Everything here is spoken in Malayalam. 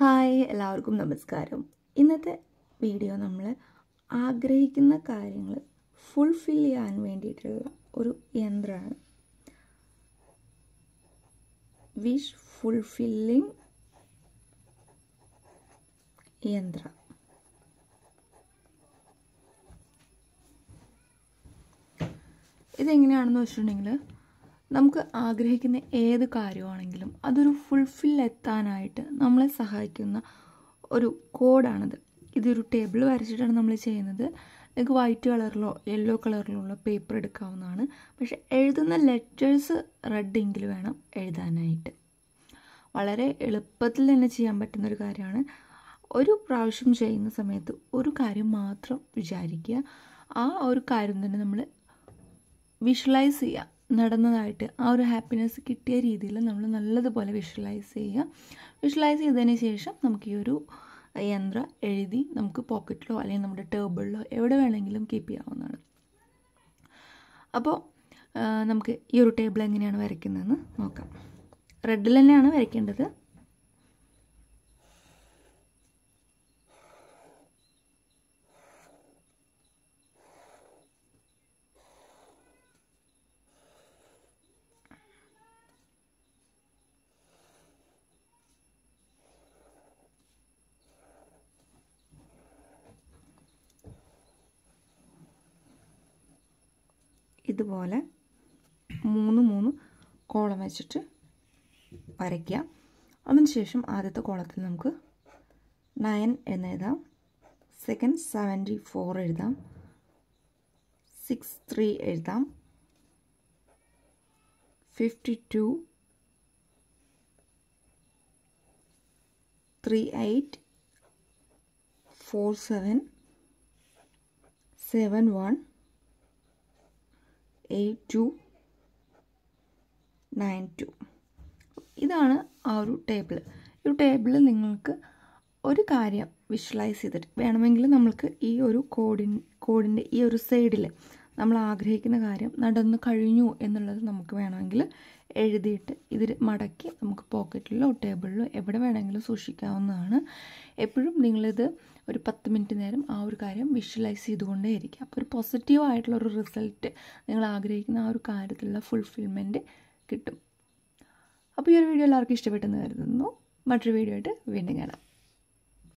ഹായ് എല്ലാവർക്കും നമസ്കാരം ഇന്നത്തെ വീഡിയോ നമ്മൾ ആഗ്രഹിക്കുന്ന കാര്യങ്ങൾ ഫുൾഫിൽ ചെയ്യാൻ വേണ്ടിയിട്ടുള്ള ഒരു യന്ത്രമാണ് വിഷ് ഫുൾഫില്ലിംഗ് യന്ത്രം ഇതെങ്ങനെയാണെന്ന് വെച്ചിട്ടുണ്ടെങ്കിൽ നമുക്ക് ആഗ്രഹിക്കുന്ന ഏത് കാര്യമാണെങ്കിലും അതൊരു ഫുൾഫിൽ എത്താനായിട്ട് നമ്മളെ സഹായിക്കുന്ന ഒരു കോഡാണിത് ഇതൊരു ടേബിൾ വരച്ചിട്ടാണ് നമ്മൾ ചെയ്യുന്നത് നിങ്ങൾക്ക് വൈറ്റ് കളറിലോ യെല്ലോ കളറിലോ ഉള്ള പേപ്പർ എടുക്കാവുന്നതാണ് പക്ഷേ എഴുതുന്ന ലെറ്റേഴ്സ് റെഡെങ്കിൽ വേണം എഴുതാനായിട്ട് വളരെ എളുപ്പത്തിൽ തന്നെ ചെയ്യാൻ പറ്റുന്ന ഒരു കാര്യമാണ് ഒരു പ്രാവശ്യം ചെയ്യുന്ന സമയത്ത് ഒരു കാര്യം മാത്രം വിചാരിക്കുക ആ ഒരു കാര്യം തന്നെ നമ്മൾ വിഷ്വലൈസ് ചെയ്യുക നടന്നതായിട്ട് ആ ഒരു ഹാപ്പിനെസ് കിട്ടിയ രീതിയിൽ നമ്മൾ നല്ലതുപോലെ വിഷ്വലൈസ് ചെയ്യുക വിഷ്വലൈസ് ചെയ്തതിന് ശേഷം നമുക്ക് ഈ ഒരു യന്ത്ര എഴുതി നമുക്ക് പോക്കറ്റിലോ അല്ലെങ്കിൽ നമ്മുടെ ടേബിളിലോ എവിടെ വേണമെങ്കിലും കീപ്പ് ചെയ്യാവുന്നതാണ് അപ്പോൾ നമുക്ക് ഈ ഒരു ടേബിൾ എങ്ങനെയാണ് വരയ്ക്കുന്നതെന്ന് നോക്കാം റെഡിൽ തന്നെയാണ് വരയ്ക്കേണ്ടത് ഇതുപോലെ മൂന്ന് മൂന്ന് കോളം വെച്ചിട്ട് വരയ്ക്കുക അതിനുശേഷം ആദ്യത്തെ കോളത്തിൽ നമുക്ക് നയൻ എന്ന് എഴുതാം സെക്കൻഡ് സെവൻറ്റി ഫോർ എഴുതാം സിക്സ് ത്രീ എഴുതാം fifty two three eight four seven seven one eight two nine two ഇതാണ് ആ ഒരു ടേബിൾ ഈ ടേബിളിൽ നിങ്ങൾക്ക് ഒരു കാര്യം വിഷ്വലൈസ് ചെയ്തിട്ട് വേണമെങ്കിൽ നമ്മൾക്ക് ഈ ഒരു കോഡിൻ കോഡിൻ്റെ ഈ ഒരു സൈഡിൽ നമ്മൾ ആഗ്രഹിക്കുന്ന കാര്യം നടന്നു കഴിഞ്ഞു എന്നുള്ളത് നമുക്ക് വേണമെങ്കിൽ എഴുതിയിട്ട് ഇതിൽ മടക്കി നമുക്ക് പോക്കറ്റിലോ ടേബിളിലോ എവിടെ വേണമെങ്കിലും സൂക്ഷിക്കാവുന്നതാണ് എപ്പോഴും നിങ്ങളിത് ഒരു പത്ത് മിനിറ്റ് നേരം ആ ഒരു കാര്യം വിഷ്വലൈസ് ചെയ്തുകൊണ്ടേ ഇരിക്കുക അപ്പോൾ ഒരു പോസിറ്റീവ് ആയിട്ടുള്ള ഒരു റിസൾട്ട് നിങ്ങൾ ആഗ്രഹിക്കുന്ന ആ ഒരു കാര്യത്തിലുള്ള ഫുൾഫിൽമെൻറ്റ് കിട്ടും അപ്പോൾ ഈ ഒരു വീഡിയോ എല്ലാവർക്കും ഇഷ്ടപ്പെട്ടെന്ന് കരുതുന്നു മറ്റൊരു വീഡിയോ ആയിട്ട് വീണ്ടും കാണാം